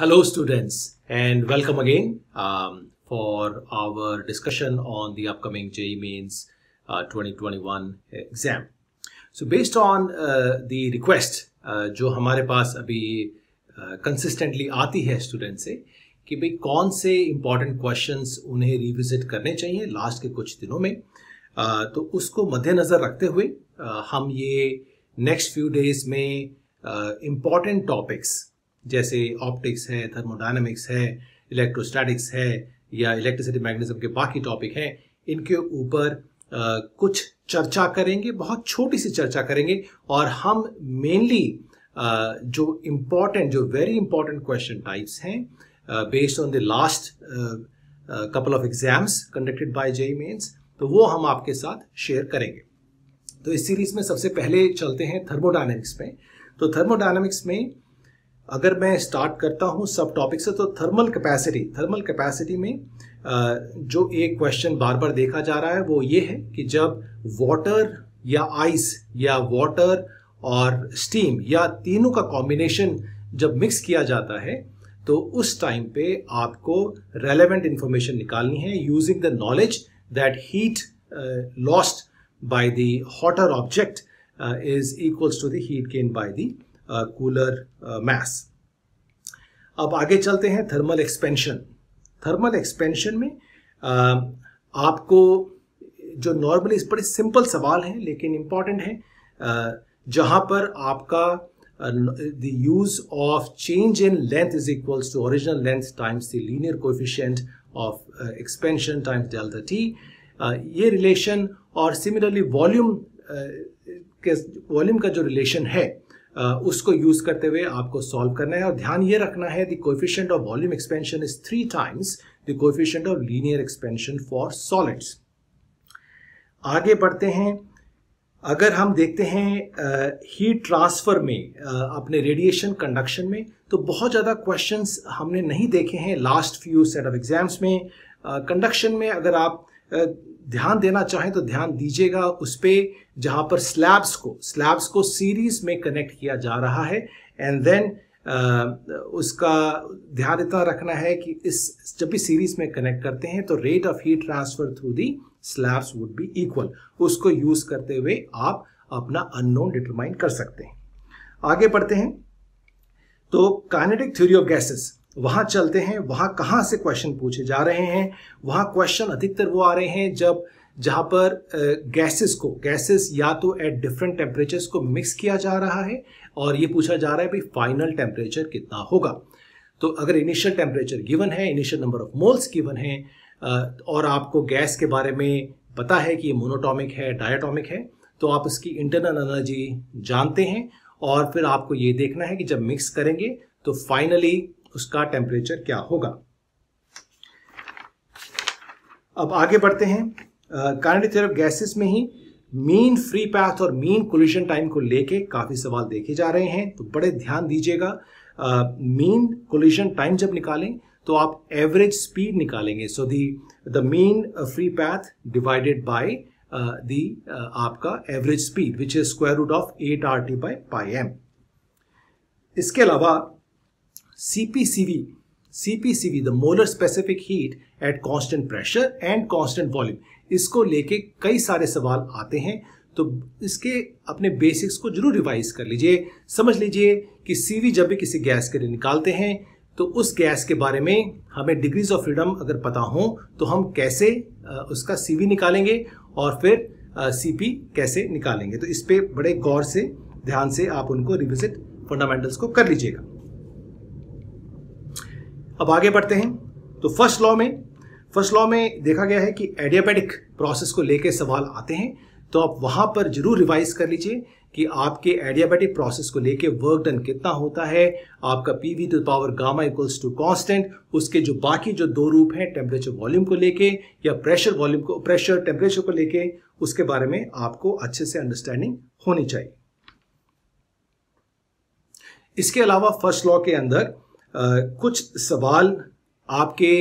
Hello students and welcome again um, for our discussion on the upcoming JEE Mains uh, 2021 exam. So based on uh, the request uh, जो हमारे पास अभी consistently आती है students से कि भाई कौन से इम्पॉर्टेंट क्वेश्चंस उन्हें रिविजिट करने चाहिए लास्ट के कुछ दिनों में तो उसको मद्देनज़र रखते हुए हम ये नेक्स्ट फ्यू डेज में इम्पॉर्टेंट टॉपिक्स जैसे ऑप्टिक्स है थर्मोडाइनमिक्स है इलेक्ट्रोस्टैटिक्स है या इलेक्ट्रिसिटी मैग्नेटिज्म के बाकी टॉपिक हैं इनके ऊपर कुछ चर्चा करेंगे बहुत छोटी सी चर्चा करेंगे और हम मेनली जो इम्पॉर्टेंट जो वेरी इंपॉर्टेंट क्वेश्चन टाइप्स हैं based on the last couple of exams conducted by JEE Mains तो वो हम आपके साथ शेयर करेंगे तो इस सीरीज में सबसे पहले चलते हैं थर्मोडाइनमिक्स में तो थर्मोडाइनमिक्स में अगर मैं स्टार्ट करता हूँ सब टॉपिक से तो थर्मल कैपेसिटी थर्मल कैपेसिटी में जो एक क्वेश्चन बार बार देखा जा रहा है वो ये है कि जब वाटर या आइस या वाटर और स्टीम या तीनों का कॉम्बिनेशन जब मिक्स किया जाता है तो उस टाइम पे आपको रेलेवेंट इन्फॉर्मेशन निकालनी है using the knowledge that heat lost by the hotter object is equals to the heat gain by the cooler uh, mass uh, अब आगे चलते हैं थर्मल एक्सपेंशन थर्मल एक्सपेंशन में uh, आपको जो नॉर्मली इस बड़े सिंपल सवाल हैं लेकिन इम्पॉर्टेंट है uh, जहां पर आपका the use of change in length is equals to original length times the linear coefficient of expansion times delta T ये रिलेशन और सिमिलरली वॉल्यूम के वॉल्यूम का जो रिलेशन है उसको यूज करते हुए आपको सॉल्व करना है और ध्यान ये रखना है coefficient of volume expansion is three times the coefficient of linear expansion for solids आगे बढ़ते हैं अगर हम देखते हैं हीट ट्रांसफर में आ, अपने रेडिएशन कंडक्शन में तो बहुत ज़्यादा क्वेश्चंस हमने नहीं देखे हैं last few set of exams में कंडक्शन में अगर आप ध्यान देना चाहें तो ध्यान दीजिएगा उस पर जहाँ पर स्लैब्स को स्लैब्स को सीरीज में कनेक्ट किया जा रहा है एंड देन उसका ध्यान इतना रखना है कि इस जब भी सीरीज में कनेक्ट करते हैं तो rate of heat transfer through the slabs would be equal उसको यूज करते हुए आप अपना अननोन डिटरमाइन कर सकते हैं आगे बढ़ते हैं तो काइनेटिक थ्योरी ऑफ गैसेस वहाँ चलते हैं वहाँ कहाँ से क्वेश्चन पूछे जा रहे हैं वहाँ क्वेश्चन अधिकतर वो आ रहे हैं जब जहाँ पर गैसेस को गैसेस या तो एट डिफरेंट टेम्परेचर्स को मिक्स किया जा रहा है और ये पूछा जा रहा है भाई फाइनल टेम्परेचर कितना होगा तो अगर इनिशियल टेम्परेचर गिवन है initial number of moles given है और आपको गैस के बारे में पता है कि ये मोनोटॉमिक है डायाटॉमिक है तो आप उसकी इंटरनल एनर्जी जानते हैं और फिर आपको ये देखना है कि जब मिक्स करेंगे तो फाइनली उसका टेम्परेचर क्या होगा अब आगे बढ़ते हैं काइनेटिक थ्योरी गैसेस में ही मीन फ्री पैथ और मीन कोलिशन टाइम को लेके काफी सवाल देखे जा रहे हैं तो बड़े ध्यान दीजिएगा मीन कोलिशन टाइम जब निकालें तो आप एवरेज स्पीड निकालेंगे so the the mean free path divided by the आपका average speed which is square root of eight R T by pi M इसके अलावा CPCV, CPCV, the molar specific heat at constant pressure and constant volume, इसको लेके कई सारे सवाल आते हैं तो इसके अपने बेसिक्स को जरूर रिवाइज कर लीजिए समझ लीजिए कि सीवी जब भी किसी गैस के लिए निकालते हैं तो उस गैस के बारे में हमें डिग्रीज ऑफ फ्रीडम अगर पता हो तो हम कैसे उसका सीवी निकालेंगे और फिर सीपी कैसे निकालेंगे तो इस पर बड़े गौर से ध्यान से आप उनको रिविजिट फंडामेंटल्स को कर लीजिएगा अब आगे बढ़ते हैं तो फर्स्ट लॉ में फर्स्ट लॉ में देखा गया है कि एडियाबेटिक प्रोसेस को लेकर सवाल आते हैं तो आप वहां पर जरूर रिवाइज कर लीजिए कि आपके एडियाबेटिक प्रोसेस को लेके वर्क डन कितना होता है आपका P V to power gamma equals to constant उसके जो बाकी जो दो रूप हैं टेम्परेचर वॉल्यूम को लेके या प्रेशर वॉल्यूम को प्रेशर टेम्परेचर को लेके उसके बारे में आपको अच्छे से अंडरस्टैंडिंग होनी चाहिए इसके अलावा फर्स्ट लॉ के अंदर कुछ सवाल आपके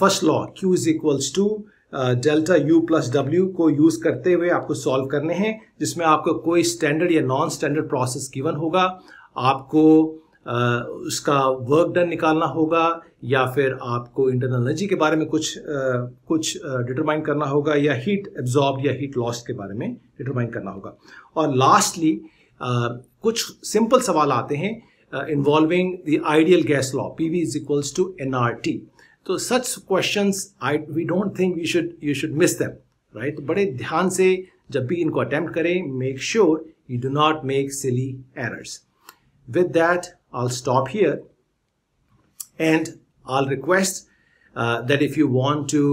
first law Q is equals to delta U plus W को यूज करते हुए आपको सॉल्व करने हैं जिसमें आपको कोई स्टैंडर्ड या नॉन स्टैंडर्ड प्रोसेस गिवन होगा आपको Uh, उसका वर्क डन निकालना होगा या फिर आपको इंटरनल एनर्जी के बारे में कुछ uh, कुछ डिटरमाइन uh, करना होगा या हीट एब्जॉर्ब या हीट लॉस के बारे में डिटरमाइन करना होगा और लास्टली कुछ सिंपल सवाल आते हैं uh, involving the ideal gas law pv is equals to nrt तो such question I we don't think you should you should miss them right बड़े ध्यान से जब भी इनको अटेम्प्ट करें make sure you do not make silly errors with that I stop here and I'll request that if you want to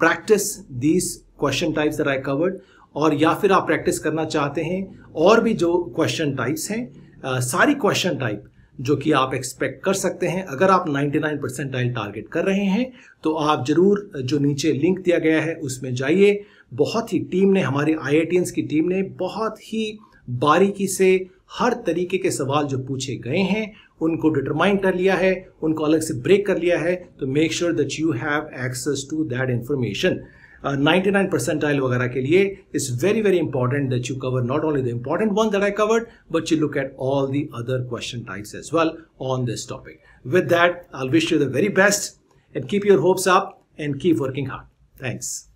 practise these question types that I covered और या फिर आप प्रैक्टिस करना चाहते हैं और भी जो क्वेश्चन टाइप्स हैं uh, सारी क्वेश्चन टाइप जो कि आप एक्सपेक्ट कर सकते हैं अगर आप 99 परसेंटाइल टारगेट कर रहे हैं तो आप जरूर जो नीचे लिंक दिया गया है उसमें जाइए बहुत ही टीम ने हमारे आई की टीम ने बहुत ही बारीकी से हर तरीके के सवाल जो पूछे गए हैं उनको डिटरमाइन कर लिया है उनको अलग से ब्रेक कर लिया है तो make sure that you have access to that information Uh, 99 percentile वगैरह के लिए is very very important that you cover not only the important one that I covered but you look at all the other question types as well on this topic. With that, I'll wish you the very best and keep your hopes up and keep working hard. Thanks.